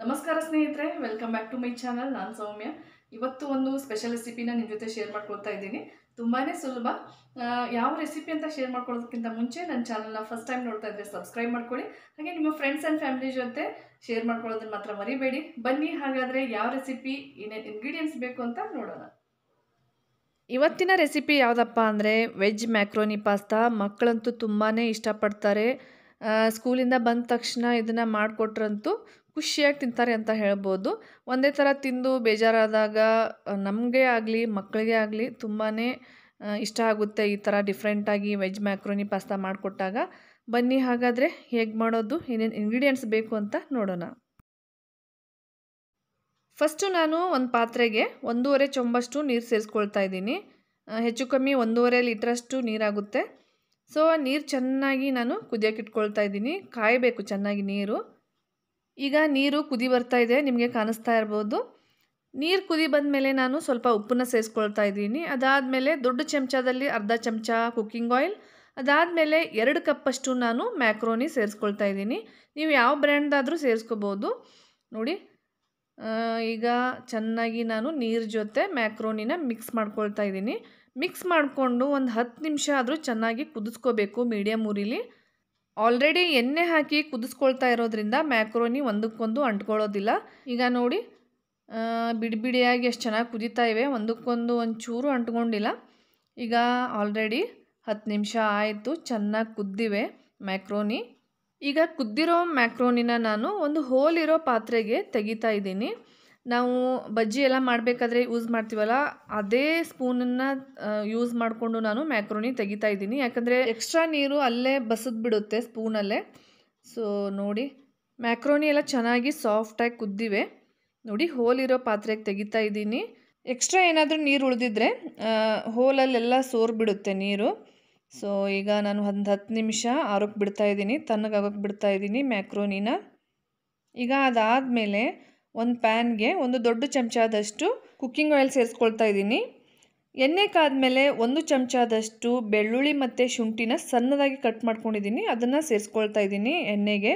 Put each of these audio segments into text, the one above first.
ನಮಸ್ಕಾರ ಸ್ನೇಹಿತರೆ welcome back to my channel ನಾನು ಸೌಮ್ಯ ಇವತ್ತು ಒಂದು ಸ್ಪೆಷಲ್ ರೆಸಿಪಿನ ನಿಮ್ಮ ಜೊತೆ ಶೇರ್ ಮಾಡ್ಕೊಳ್ತಾ ಇದ್ದೀನಿ ತುಂಬಾ ಸುಲಭ ಯಾವ ರೆಸಿಪಿ ಅಂತ ಶೇರ್ ಮಾಡ್ಕೊಳೋದಕ್ಕಿಂತ ಮುಂಚೆ ನನ್ನ ಚಾನಲ್ನ ಫಸ್ಟ್ ಟೈಮ್ ನೋಡ್ತಾ ಇದ್ದರೆ ಸಬ್ಸ್ಕ್ರೈಬ್ ಮಾಡ್ಕೊಳ್ಳಿ ಹಾಗೆ ನಿಮ್ಮ ಫ್ರೆಂಡ್ಸ್ ಆ್ಯಂಡ್ ಫ್ಯಾಮಿಲಿ ಜೊತೆ ಶೇರ್ ಮಾಡ್ಕೊಳ್ಳೋದನ್ನ ಮಾತ್ರ ಮರಿಬೇಡಿ ಬನ್ನಿ ಹಾಗಾದರೆ ಯಾವ ರೆಸಿಪಿ ಏನೇನು ಇಂಗ್ರೀಡಿಯೆಂಟ್ಸ್ ಬೇಕು ಅಂತ ನೋಡೋಣ ಇವತ್ತಿನ ರೆಸಿಪಿ ಯಾವುದಪ್ಪ ಅಂದರೆ ವೆಜ್ ಮ್ಯಾಕ್ರೋನಿ ಪಾಸ್ತಾ ಮಕ್ಕಳಂತೂ ತುಂಬಾ ಇಷ್ಟಪಡ್ತಾರೆ ಸ್ಕೂಲಿಂದ ಬಂದ ತಕ್ಷಣ ಇದನ್ನು ಮಾಡಿಕೊಟ್ರಂತೂ ಖುಷಿಯಾಗಿ ತಿಂತಾರೆ ಅಂತ ಹೇಳ್ಬೋದು ಒಂದೇ ಥರ ತಿಂದು ಬೇಜಾರಾದಾಗ ನಮಗೆ ಆಗಲಿ ಮಕ್ಕಳಿಗೆ ಆಗಲಿ ತುಂಬಾ ಇಷ್ಟ ಆಗುತ್ತೆ ಈ ಥರ ಡಿಫ್ರೆಂಟಾಗಿ ವೆಜ್ ಮ್ಯಾಕ್ರೋನಿ ಪಾಸ್ತಾ ಮಾಡಿಕೊಟ್ಟಾಗ ಬನ್ನಿ ಹಾಗಾದರೆ ಹೇಗೆ ಮಾಡೋದು ಏನೇನು ಇಂಗ್ರೀಡಿಯೆಂಟ್ಸ್ ಬೇಕು ಅಂತ ನೋಡೋಣ ಫಸ್ಟು ನಾನು ಒಂದು ಪಾತ್ರೆಗೆ ಒಂದೂವರೆ ಚೊಂಬಷ್ಟು ನೀರು ಸೇರಿಸ್ಕೊಳ್ತಾ ಇದ್ದೀನಿ ಹೆಚ್ಚು ಕಮ್ಮಿ ಒಂದೂವರೆ ಲೀಟ್ರಷ್ಟು ನೀರಾಗುತ್ತೆ ಸೊ ನೀರು ಚೆನ್ನಾಗಿ ನಾನು ಕುದಿಯೋಕೆ ಇಟ್ಕೊಳ್ತಾ ಇದ್ದೀನಿ ಕಾಯಬೇಕು ಚೆನ್ನಾಗಿ ನೀರು ಈಗ ನೀರು ಕುದಿ ಬರ್ತಾ ಇದೆ ನಿಮಗೆ ಕಾಣಿಸ್ತಾ ಇರ್ಬೋದು ನೀರು ಕುದಿ ಬಂದ ಮೇಲೆ ನಾನು ಸ್ವಲ್ಪ ಉಪ್ಪನ್ನ ಸೇರಿಸ್ಕೊಳ್ತಾ ಇದ್ದೀನಿ ಅದಾದಮೇಲೆ ದೊಡ್ಡ ಚಮಚದಲ್ಲಿ ಅರ್ಧ ಚಮಚ ಕುಕ್ಕಿಂಗ್ ಆಯಿಲ್ ಅದಾದಮೇಲೆ ಎರಡು ಕಪ್ಪಷ್ಟು ನಾನು ಮ್ಯಾಕ್ರೋನಿ ಸೇರಿಸ್ಕೊಳ್ತಾ ಇದ್ದೀನಿ ನೀವು ಯಾವ ಬ್ರ್ಯಾಂಡ್ದಾದರೂ ಸೇರಿಸ್ಕೋಬೋದು ನೋಡಿ ಈಗ ಚೆನ್ನಾಗಿ ನಾನು ನೀರು ಜೊತೆ ಮ್ಯಾಕ್ರೋನಿನ ಮಿಕ್ಸ್ ಮಾಡ್ಕೊಳ್ತಾ ಇದ್ದೀನಿ ಮಿಕ್ಸ್ ಮಾಡಿಕೊಂಡು ಒಂದು ಹತ್ತು ನಿಮಿಷ ಆದರೂ ಚೆನ್ನಾಗಿ ಕುದಿಸ್ಕೋಬೇಕು ಮೀಡಿಯಮ್ ಉರಿಲಿ ಆಲ್ರೆಡಿ ಎಣ್ಣೆ ಹಾಕಿ ಕುದಿಸ್ಕೊಳ್ತಾ ಇರೋದ್ರಿಂದ ಮ್ಯಾಕ್ರೋನಿ ಒಂದಕ್ಕೊಂದು ಅಂಟ್ಕೊಳ್ಳೋದಿಲ್ಲ ಈಗ ನೋಡಿ ಬಿಡಿ ಬಿಡಿಯಾಗಿ ಎಷ್ಟು ಚೆನ್ನಾಗಿ ಕುದೀತಾ ಇವೆ ಒಂದಕ್ಕೊಂದು ಒಂಚೂರು ಅಂಟ್ಕೊಂಡಿಲ್ಲ ಈಗ ಆಲ್ರೆಡಿ ಹತ್ತು ನಿಮಿಷ ಆಯಿತು ಚೆನ್ನಾಗಿ ಕುದ್ದಿವೆ ಮ್ಯಾಕ್ರೋನಿ ಈಗ ಕುದ್ದಿರೋ ಮ್ಯಾಕ್ರೋನಿನ ನಾನು ಒಂದು ಹೋಲಿರೋ ಪಾತ್ರೆಗೆ ತೆಗಿತಾ ಇದ್ದೀನಿ ನಾವು ಬಜ್ಜಿ ಎಲ್ಲ ಮಾಡಬೇಕಾದ್ರೆ ಯೂಸ್ ಮಾಡ್ತೀವಲ್ಲ ಅದೇ ಸ್ಪೂನನ್ನು ಯೂಸ್ ಮಾಡಿಕೊಂಡು ನಾನು ಮ್ಯಾಕ್ರೋನಿ ತೆಗಿತಾ ಇದ್ದೀನಿ ಯಾಕಂದರೆ ಎಕ್ಸ್ಟ್ರಾ ನೀರು ಅಲ್ಲೇ ಬಸದ್ ಸ್ಪೂನಲ್ಲೇ ಸೊ ನೋಡಿ ಮ್ಯಾಕ್ರೋನಿ ಎಲ್ಲ ಚೆನ್ನಾಗಿ ಸಾಫ್ಟಾಗಿ ಕುದ್ದಿವೆ ನೋಡಿ ಹೋಲಿರೋ ಪಾತ್ರೆಗೆ ತೆಗಿತಾ ಇದ್ದೀನಿ ಎಕ್ಸ್ಟ್ರಾ ಏನಾದರೂ ನೀರು ಉಳಿದಿದ್ರೆ ಹೋಲಲ್ಲೆಲ್ಲ ಸೋರ್ಬಿಡುತ್ತೆ ನೀರು ಸೊ ಈಗ ನಾನು ಒಂದು ಹತ್ತು ನಿಮಿಷ ಆರೋಕ್ಕೆ ಬಿಡ್ತಾಯಿದ್ದೀನಿ ಬಿಡ್ತಾ ಬಿಡ್ತಾಯಿದ್ದೀನಿ ಮ್ಯಾಕ್ರೋನಿನ ಈಗ ಅದಾದಮೇಲೆ ಒಂದು ಪ್ಯಾನ್ಗೆ ಒಂದು ದೊಡ್ಡ ಚಮಚದಷ್ಟು ಕುಕ್ಕಿಂಗ್ ಆಯಿಲ್ ಸೇರಿಸ್ಕೊಳ್ತಾ ಇದ್ದೀನಿ ಎಣ್ಣೆ ಕಾದ್ಮೇಲೆ ಒಂದು ಚಮಚದಷ್ಟು ಬೆಳ್ಳುಳ್ಳಿ ಮತ್ತು ಶುಂಠಿನ ಸಣ್ಣದಾಗಿ ಕಟ್ ಮಾಡ್ಕೊಂಡಿದ್ದೀನಿ ಅದನ್ನು ಸೇರಿಸ್ಕೊಳ್ತಾ ಇದ್ದೀನಿ ಎಣ್ಣೆಗೆ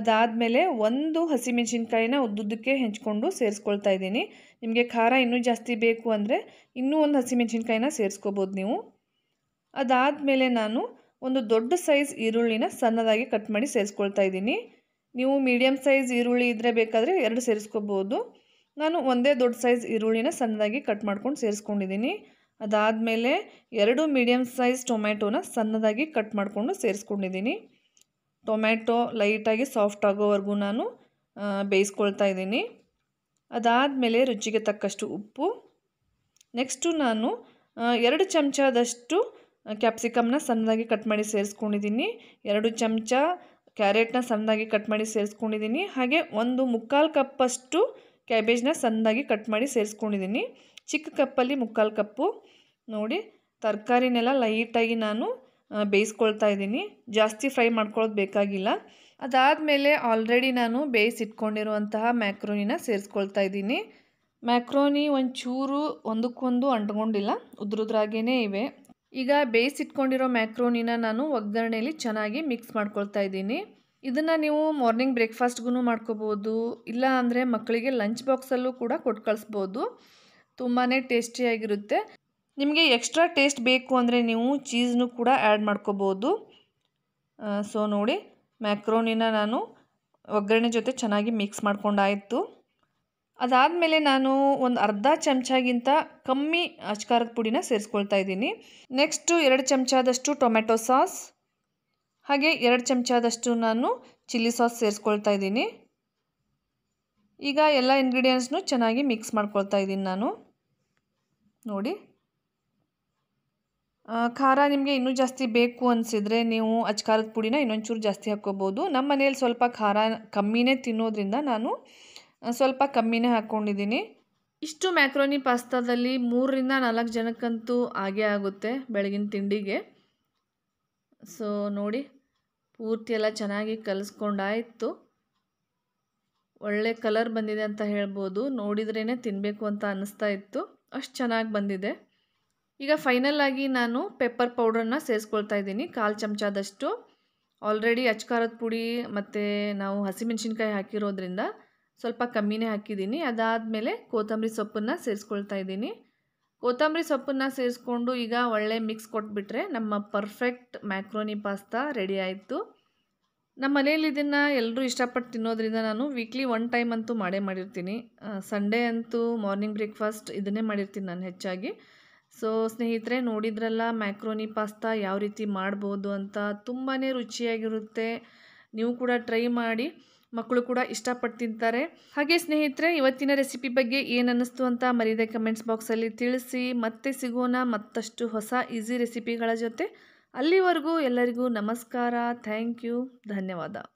ಅದಾದಮೇಲೆ ಒಂದು ಹಸಿಮೆಣ್ಸಿನ್ಕಾಯಿನ ಉದ್ದುದ್ದಕ್ಕೆ ಹೆಂಚ್ಕೊಂಡು ಸೇರಿಸ್ಕೊಳ್ತಾ ಇದ್ದೀನಿ ನಿಮಗೆ ಖಾರ ಇನ್ನೂ ಜಾಸ್ತಿ ಬೇಕು ಅಂದರೆ ಇನ್ನೂ ಒಂದು ಹಸಿಮೆಣ್ಸಿನ್ಕಾಯಿನ ಸೇರಿಸ್ಕೋಬೋದು ನೀವು ಅದಾದಮೇಲೆ ನಾನು ಒಂದು ದೊಡ್ಡ ಸೈಜ್ ಈರುಳ್ಳಿನ ಸಣ್ಣದಾಗಿ ಕಟ್ ಮಾಡಿ ಸೇರಿಸ್ಕೊಳ್ತಾ ಇದ್ದೀನಿ ನೀವು ಮೀಡಿಯಮ್ ಸೈಜ್ ಈರುಳ್ಳಿ ಇದ್ದರೆ ಬೇಕಾದರೆ ಎರಡು ಸೇರಿಸ್ಕೋಬೋದು ನಾನು ಒಂದೇ ದೊಡ್ಡ ಸೈಜ್ ಈರುಳ್ಳಿನ ಸಣ್ಣದಾಗಿ ಕಟ್ ಮಾಡ್ಕೊಂಡು ಸೇರಿಸ್ಕೊಂಡಿದ್ದೀನಿ ಅದಾದಮೇಲೆ ಎರಡು ಮೀಡಿಯಮ್ ಸೈಜ್ ಟೊಮ್ಯಾಟೋನ ಸಣ್ಣದಾಗಿ ಕಟ್ ಮಾಡಿಕೊಂಡು ಸೇರಿಸ್ಕೊಂಡಿದ್ದೀನಿ ಟೊಮ್ಯಾಟೊ ಲೈಟಾಗಿ ಸಾಫ್ಟ್ ಆಗೋವರೆಗೂ ನಾನು ಬೇಯಿಸ್ಕೊಳ್ತಾ ಇದ್ದೀನಿ ಅದಾದಮೇಲೆ ರುಚಿಗೆ ತಕ್ಕಷ್ಟು ಉಪ್ಪು ನೆಕ್ಸ್ಟು ನಾನು ಎರಡು ಚಮಚದಷ್ಟು ಕ್ಯಾಪ್ಸಿಕಮ್ನ ಸಣ್ಣದಾಗಿ ಕಟ್ ಮಾಡಿ ಸೇರಿಸ್ಕೊಂಡಿದ್ದೀನಿ ಎರಡು ಚಮಚ ಕ್ಯಾರೆಟ್ನ ಸಣ್ಣದಾಗಿ ಕಟ್ ಮಾಡಿ ಸೇರಿಸ್ಕೊಂಡಿದ್ದೀನಿ ಹಾಗೆ ಒಂದು ಮುಕ್ಕಾಲು ಕಪ್ಪಷ್ಟು ಕ್ಯಾಬೇಜ್ನ ಸಣ್ಣದಾಗಿ ಕಟ್ ಮಾಡಿ ಸೇರಿಸ್ಕೊಂಡಿದ್ದೀನಿ ಚಿಕ್ಕ ಕಪ್ಪಲ್ಲಿ ಮುಕ್ಕಾಲು ಕಪ್ಪು ನೋಡಿ ತರಕಾರಿನೆಲ್ಲ ಲೈಟಾಗಿ ನಾನು ಬೇಯಿಸ್ಕೊಳ್ತಾ ಇದ್ದೀನಿ ಜಾಸ್ತಿ ಫ್ರೈ ಮಾಡ್ಕೊಳ್ಳೋದು ಬೇಕಾಗಿಲ್ಲ ಅದಾದಮೇಲೆ ಆಲ್ರೆಡಿ ನಾನು ಬೇಯಿಸಿಟ್ಕೊಂಡಿರುವಂತಹ ಮ್ಯಾಕ್ರೋನಿನ ಸೇರಿಸ್ಕೊಳ್ತಾ ಇದ್ದೀನಿ ಮ್ಯಾಕ್ರೋನಿ ಒಂಚೂರು ಒಂದಕ್ಕೊಂದು ಅಂಟ್ಕೊಂಡಿಲ್ಲ ಉದ್ರದ್ರಾಗೇ ಇವೆ ಈಗ ಬೇಯಿಸಿಟ್ಕೊಂಡಿರೋ ಮ್ಯಾಕ್ರೋನಿನ ನಾನು ಒಗ್ಗರಣೆಯಲ್ಲಿ ಚೆನ್ನಾಗಿ ಮಿಕ್ಸ್ ಮಾಡ್ಕೊಳ್ತಾ ಇದ್ದೀನಿ ಇದನ್ನು ನೀವು ಮಾರ್ನಿಂಗ್ ಬ್ರೇಕ್ಫಾಸ್ಟ್ಗೂ ಮಾಡ್ಕೋಬೋದು ಇಲ್ಲ ಅಂದರೆ ಮಕ್ಕಳಿಗೆ ಲಂಚ್ ಬಾಕ್ಸಲ್ಲೂ ಕೂಡ ಕೊಟ್ಟು ಕಳಿಸ್ಬೋದು ತುಂಬಾ ಟೇಸ್ಟಿಯಾಗಿರುತ್ತೆ ನಿಮಗೆ ಎಕ್ಸ್ಟ್ರಾ ಟೇಸ್ಟ್ ಬೇಕು ಅಂದರೆ ನೀವು ಚೀಸ್ನೂ ಕೂಡ ಆ್ಯಡ್ ಮಾಡ್ಕೋಬೋದು ಸೊ ನೋಡಿ ಮ್ಯಾಕ್ರೋನಿನ ನಾನು ಒಗ್ಗರಣೆ ಜೊತೆ ಚೆನ್ನಾಗಿ ಮಿಕ್ಸ್ ಮಾಡ್ಕೊಂಡಾಯಿತು ಅದಾದಮೇಲೆ ನಾನು ಒಂದು ಅರ್ಧ ಚಮಚಗಿಂತ ಕಮ್ಮಿ ಅಚ್ಕಾರದ ಪುಡಿನ ಸೇರಿಸ್ಕೊಳ್ತಾ ಇದ್ದೀನಿ ನೆಕ್ಸ್ಟು ಎರಡು ಚಮಚದಷ್ಟು ಟೊಮೆಟೊ ಸಾಸ್ ಹಾಗೆ ಎರಡು ಚಮಚದಷ್ಟು ನಾನು ಚಿಲ್ಲಿ ಸಾಸ್ ಸೇರಿಸ್ಕೊಳ್ತಾ ಇದ್ದೀನಿ ಈಗ ಎಲ್ಲ ಇಂಗ್ರೀಡಿಯೆಂಟ್ಸ್ನು ಚೆನ್ನಾಗಿ ಮಿಕ್ಸ್ ಮಾಡ್ಕೊಳ್ತಾ ಇದ್ದೀನಿ ನಾನು ನೋಡಿ ಖಾರ ನಿಮಗೆ ಇನ್ನೂ ಜಾಸ್ತಿ ಬೇಕು ಅನಿಸಿದರೆ ನೀವು ಅಚ್ಕಾರದ ಪುಡಿನ ಇನ್ನೊಂಚೂರು ಜಾಸ್ತಿ ಹಾಕ್ಕೋಬೋದು ನಮ್ಮ ಮನೇಲಿ ಸ್ವಲ್ಪ ಖಾರ ಕಮ್ಮಿನೇ ತಿನ್ನೋದ್ರಿಂದ ನಾನು ಸ್ವಲ್ಪ ಕಮ್ಮಿನೇ ಹಾಕ್ಕೊಂಡಿದ್ದೀನಿ ಇಷ್ಟು ಮ್ಯಾಕ್ರೋನಿ ಪಾಸ್ತಾದಲ್ಲಿ ಮೂರರಿಂದ ನಾಲ್ಕು ಜನಕ್ಕಂತೂ ಆಗೇ ಆಗುತ್ತೆ ಬೆಳಗಿನ ತಿಂಡಿಗೆ ಸೊ ನೋಡಿ ಪೂರ್ತಿ ಎಲ್ಲ ಚೆನ್ನಾಗಿ ಕಲಿಸ್ಕೊಂಡಾಯಿತು ಒಳ್ಳೆ ಕಲರ್ ಬಂದಿದೆ ಅಂತ ಹೇಳ್ಬೋದು ನೋಡಿದ್ರೇ ತಿನ್ನಬೇಕು ಅಂತ ಅನ್ನಿಸ್ತಾ ಇತ್ತು ಅಷ್ಟು ಚೆನ್ನಾಗಿ ಬಂದಿದೆ ಈಗ ಫೈನಲ್ ಆಗಿ ನಾನು ಪೆಪ್ಪರ್ ಪೌಡ್ರನ್ನ ಸೇರಿಸ್ಕೊಳ್ತಾ ಇದ್ದೀನಿ ಕಾಲು ಚಮಚದಷ್ಟು ಆಲ್ರೆಡಿ ಅಚ್ಕಾರದ ಪುಡಿ ಮತ್ತು ನಾವು ಹಸಿಮೆಣಸಿನ್ಕಾಯಿ ಹಾಕಿರೋದ್ರಿಂದ ಸ್ವಲ್ಪ ಕಮ್ಮಿನೇ ಹಾಕಿದ್ದೀನಿ ಅದಾದಮೇಲೆ ಕೊತ್ತಂಬರಿ ಸೊಪ್ಪನ್ನು ಸೇರಿಸ್ಕೊಳ್ತಾ ಇದ್ದೀನಿ ಕೊತ್ತಂಬರಿ ಸೊಪ್ಪನ್ನು ಸೇರಿಸ್ಕೊಂಡು ಈಗ ಒಳ್ಳೆ ಮಿಕ್ಸ್ ಕೊಟ್ಬಿಟ್ರೆ ನಮ್ಮ ಪರ್ಫೆಕ್ಟ್ ಮ್ಯಾಕ್ರೋನಿ ಪಾಸ್ತಾ ರೆಡಿ ಆಯಿತು ನಮ್ಮ ಮನೆಯಲ್ಲಿ ಇದನ್ನು ಎಲ್ಲರೂ ಇಷ್ಟಪಟ್ಟು ತಿನ್ನೋದ್ರಿಂದ ನಾನು ವೀಕ್ಲಿ ಒನ್ ಟೈಮ್ ಅಂತೂ ಮಾಡೇ ಮಾಡಿರ್ತೀನಿ ಸಂಡೇ ಅಂತೂ ಮಾರ್ನಿಂಗ್ ಬ್ರೇಕ್ಫಾಸ್ಟ್ ಇದನ್ನೇ ಮಾಡಿರ್ತೀನಿ ನಾನು ಹೆಚ್ಚಾಗಿ ಸೊ ಸ್ನೇಹಿತರೆ ನೋಡಿದ್ರಲ್ಲ ಮ್ಯಾಕ್ರೋನಿ ಪಾಸ್ತಾ ಯಾವ ರೀತಿ ಮಾಡ್ಬೋದು ಅಂತ ತುಂಬಾ ರುಚಿಯಾಗಿರುತ್ತೆ ನೀವು ಕೂಡ ಟ್ರೈ ಮಾಡಿ ಮಕ್ಕಳು ಕೂಡ ಇಷ್ಟಪಟ್ಟು ತಿಂತಾರೆ ಹಾಗೆ ಸ್ನೇಹಿತರೆ ಇವತ್ತಿನ ರೆಸಿಪಿ ಬಗ್ಗೆ ಏನನ್ನಿಸ್ತು ಅಂತ ಮರೀದೆ ಕಮೆಂಟ್ಸ್ ಬಾಕ್ಸಲ್ಲಿ ತಿಳಿಸಿ ಮತ್ತೆ ಸಿಗೋಣ ಮತ್ತಷ್ಟು ಹೊಸ ಈಸಿ ರೆಸಿಪಿಗಳ ಜೊತೆ ಅಲ್ಲಿವರೆಗೂ ಎಲ್ಲರಿಗೂ ನಮಸ್ಕಾರ ಥ್ಯಾಂಕ್ ಯು ಧನ್ಯವಾದ